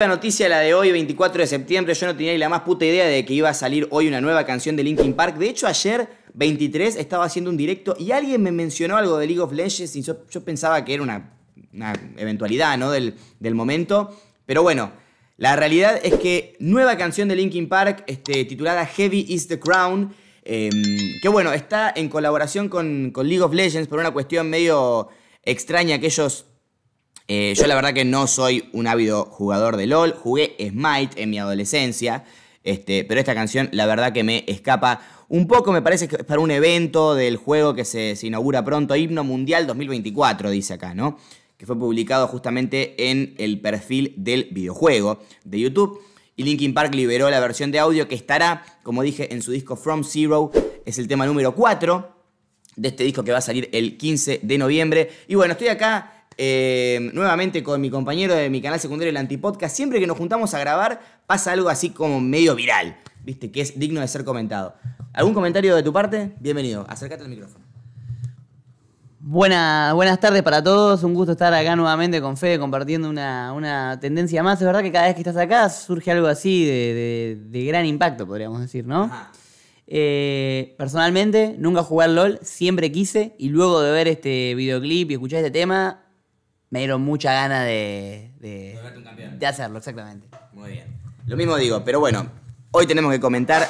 La noticia, la de hoy, 24 de septiembre, yo no tenía ni la más puta idea de que iba a salir hoy una nueva canción de Linkin Park. De hecho, ayer, 23, estaba haciendo un directo y alguien me mencionó algo de League of Legends y yo, pensaba que era una, eventualidad, ¿no? Del, momento. Pero bueno, la realidad es que nueva canción de Linkin Park, este, titulada Heavy is the Crown, em, que bueno, está en colaboración con, con League of Legends por una cuestión medio extraña que ellos eh, yo la verdad que no soy un ávido jugador de LOL, jugué Smite en mi adolescencia, este, pero esta canción la verdad que me escapa un poco, me parece que es para un evento del juego que se, se inaugura pronto, Himno Mundial 2024, dice acá, ¿no? Que fue publicado justamente en el perfil del videojuego de YouTube. Y Linkin Park liberó la versión de audio que estará, como dije, en su disco From Zero. Es el tema número 4 de este disco que va a salir el 15 de noviembre. Y bueno, estoy acá eh, nuevamente con mi compañero de mi canal secundario, el Antipodcast. Siempre que nos juntamos a grabar, pasa algo así como medio viral, ¿viste? Que es digno de ser comentado. ¿Algún comentario de tu parte? Bienvenido, acércate al micrófono. buenas tardes para todos, un gusto estar acá nuevamente con Fede compartiendo una, tendencia más. Es verdad que cada vez que estás acá surge algo así de, gran impacto, podríamos decir, ¿no? Eh, personalmente, nunca jugué al LOL, siempre quise. Y luego de ver este videoclip y escuchar este tema, me dieron mucha gana de, de, hacerlo, exactamente. Muy bien. Lo mismo digo, pero bueno, hoy tenemos que comentar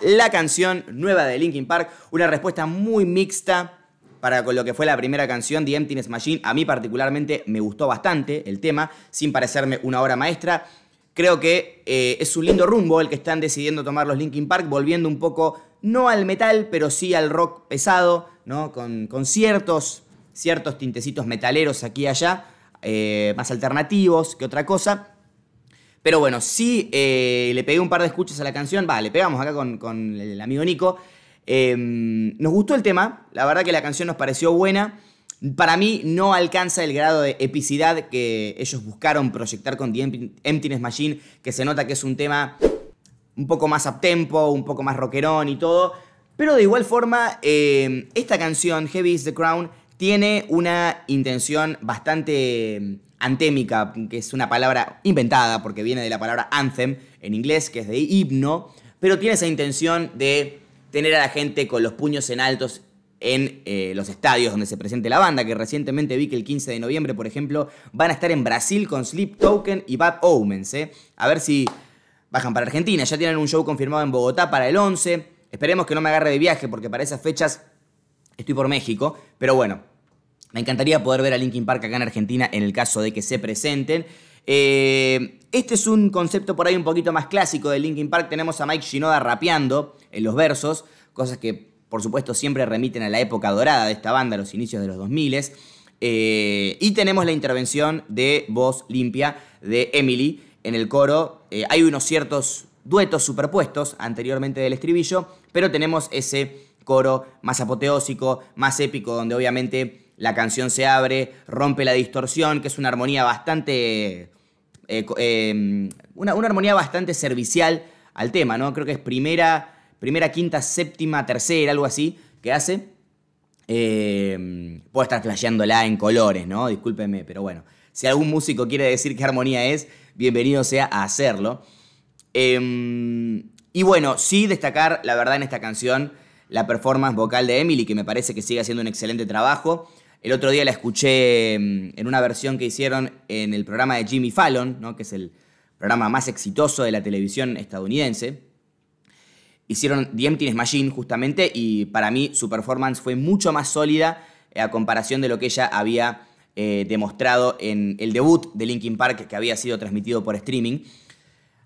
la canción nueva de Linkin Park, una respuesta muy mixta para con lo que fue la primera canción, The Emptiness Machine. A mí particularmente me gustó bastante el tema, sin parecerme una obra maestra. Creo que eh, es un lindo rumbo el que están decidiendo tomar los Linkin Park, volviendo un poco, no al metal, pero sí al rock pesado, ¿no? con, con ciertos ciertos tintecitos metaleros aquí y allá, eh, más alternativos que otra cosa. Pero bueno, sí eh, le pegué un par de escuchas a la canción, va, le pegamos acá con, el amigo Nico. Em, nos gustó el tema, la verdad que la canción nos pareció buena. Para mí no alcanza el grado de epicidad que ellos buscaron proyectar con The Emptiness Machine, que se nota que es un tema un poco más uptempo, un poco más rockerón y todo. Pero de igual forma, em, esta canción, Heavy is the Crown, tiene una intención bastante mm, antémica, que es una palabra inventada porque viene de la palabra anthem en inglés, que es de himno, pero tiene esa intención de tener a la gente con los puños en altos en eh, los estadios donde se presente la banda, que recientemente vi que el 15 de noviembre, por ejemplo, van a estar en Brasil con Sleep Token y Bad Omens. Eh. A ver si bajan para Argentina, ya tienen un show confirmado en Bogotá para el 11. Esperemos que no me agarre de viaje porque para esas fechas Estoy por México, pero bueno, me encantaría poder ver a Linkin Park acá en Argentina en el caso de que se presenten. Eh, este es un concepto por ahí un poquito más clásico de Linkin Park. Tenemos a Mike Shinoda rapeando en los versos, cosas que por supuesto siempre remiten a la época dorada de esta banda, a los inicios de los 2000. Eh, y tenemos la intervención de voz limpia de Emily en el coro. Eh, hay unos ciertos duetos superpuestos anteriormente del estribillo, pero tenemos ese coro más apoteósico, más épico, donde obviamente la canción se abre, rompe la distorsión, que es una armonía bastante. Eh, em, una, armonía bastante servicial al tema, ¿no? Creo que es primera, primera, quinta, séptima, tercera, algo así, que hace. Em, puedo estar flasheándola en colores, ¿no? Discúlpeme, pero bueno. Si algún músico quiere decir qué armonía es, bienvenido sea a hacerlo. Em, y bueno, sí destacar, la verdad, en esta canción la performance vocal de Emily, que me parece que sigue haciendo un excelente trabajo. El otro día la escuché mm, en una versión que hicieron en el programa de Jimmy Fallon, ¿no? que es el programa más exitoso de la televisión estadounidense. Hicieron The Emptiness Machine justamente y para mí su performance fue mucho más sólida eh, a comparación de lo que ella había eh, demostrado en el debut de Linkin Park que había sido transmitido por streaming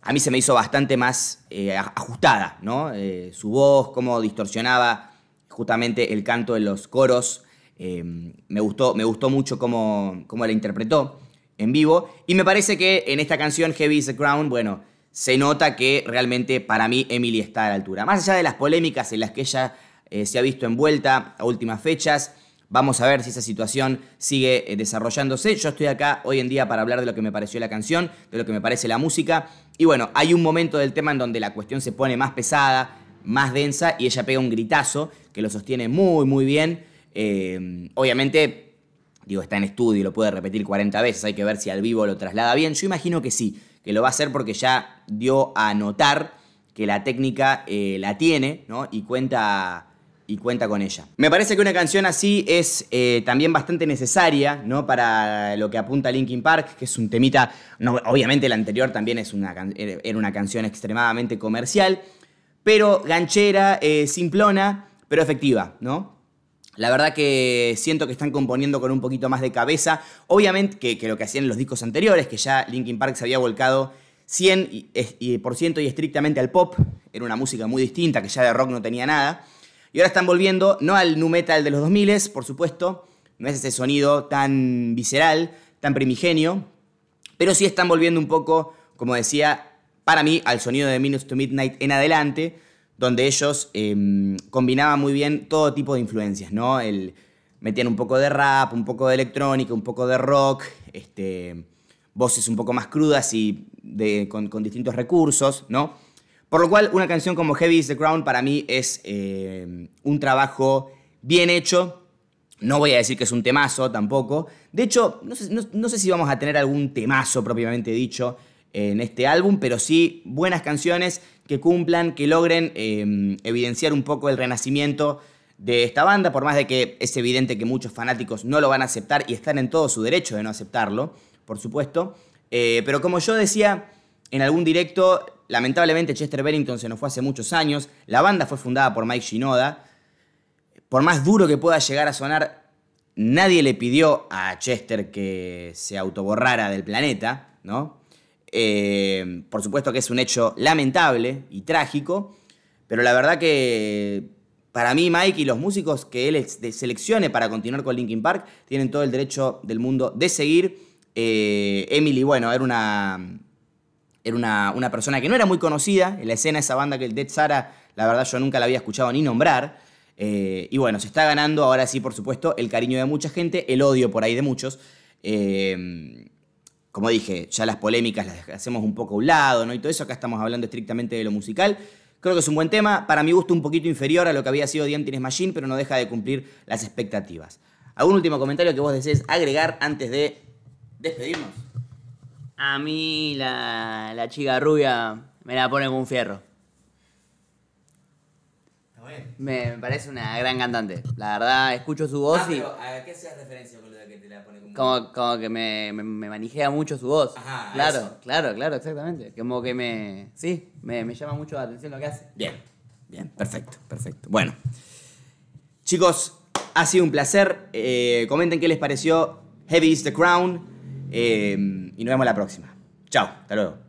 a mí se me hizo bastante más eh, ajustada, ¿no? Eh, su voz, cómo distorsionaba justamente el canto de los coros. Eh, me, gustó, me gustó mucho cómo, cómo, la interpretó en vivo. Y me parece que en esta canción, Heavy is the Crown, bueno, se nota que realmente para mí Emily está a la altura. Más allá de las polémicas en las que ella se ha visto envuelta a últimas fechas, Vamos a ver si esa situación sigue eh, desarrollándose. Yo estoy acá hoy en día para hablar de lo que me pareció la canción, de lo que me parece la música. Y bueno, hay un momento del tema en donde la cuestión se pone más pesada, más densa, y ella pega un gritazo que lo sostiene muy, muy bien. Eh, obviamente, digo, está en estudio y lo puede repetir 40 veces. Hay que ver si al vivo lo traslada bien. Yo imagino que sí, que lo va a hacer porque ya dio a notar que la técnica eh, la tiene, ¿no? Y cuenta y cuenta con ella. Me parece que una canción así es eh, también bastante necesaria, ¿no? Para lo que apunta Linkin Park, que es un temita, obviamente la anterior también es una, era una canción extremadamente comercial, pero ganchera, eh, simplona, pero efectiva, ¿no? La verdad que siento que están componiendo con un poquito más de cabeza, obviamente que, lo que hacían en los discos anteriores, que ya Linkin Park se había volcado 100% y estrictamente al pop, era una música muy distinta, que ya de rock no tenía nada. Y ahora están volviendo, no al nu metal de los 2000, por supuesto, no es ese sonido tan visceral, tan primigenio, pero sí están volviendo un poco, como decía, para mí, al sonido de Minutes to Midnight en adelante, donde ellos em, combinaban muy bien todo tipo de influencias, ¿no? El, metían un poco de rap, un poco de electrónica, un poco de rock, este, voces un poco más crudas y con, con, distintos recursos, ¿no? Por lo cual, una canción como Heavy is the Crown para mí es eh, un trabajo bien hecho. No voy a decir que es un temazo tampoco. De hecho, no sé, si vamos a tener algún temazo propiamente dicho eh, en este álbum, pero sí buenas canciones que cumplan, que logren eh, evidenciar un poco el renacimiento de esta banda, por más de que es evidente que muchos fanáticos no lo van a aceptar y están en todo su derecho de no aceptarlo, por supuesto. pero como yo decía en algún directo, Lamentablemente Chester Bennington se nos fue hace muchos años. La banda fue fundada por Mike Shinoda. Por más duro que pueda llegar a sonar, nadie le pidió a Chester que se autoborrara del planeta, ¿no? Eh, por supuesto que es un hecho lamentable y trágico, pero la verdad que para mí Mike y los músicos que él seleccione para continuar con Linkin Park tienen todo el derecho del mundo de seguir. Eh, Emily, bueno, era una era una, persona que no era muy conocida. En la escena, esa banda que el Dead Sara, la verdad yo nunca la había escuchado ni nombrar. Eh, y bueno, se está ganando ahora sí, por supuesto, el cariño de mucha gente, el odio por ahí de muchos. Eh, como dije, ya las polémicas las hacemos un poco a un lado, ¿no? Y todo eso, acá estamos hablando estrictamente de lo musical. Creo que es un buen tema, para mi gusto un poquito inferior a lo que había sido Diantines Machine, pero no deja de cumplir las expectativas. ¿Algún último comentario que vos desees agregar antes de despedirnos? A mí la, chica rubia me la pone con un fierro. Me, parece una gran cantante. La verdad, escucho su voz ah, y. ¿A qué haces referencia con lo que te la pone como un Como, como que me, me, manijea mucho su voz. claro, claro, claro, exactamente. Como que me. Sí, me, llama mucho la atención lo que hace. Bien, bien, perfecto, perfecto. Bueno. Chicos, ha sido un placer. Eh, comenten qué les pareció Heavy is the Crown. Eh, y nos vemos la próxima. Chao, hasta luego.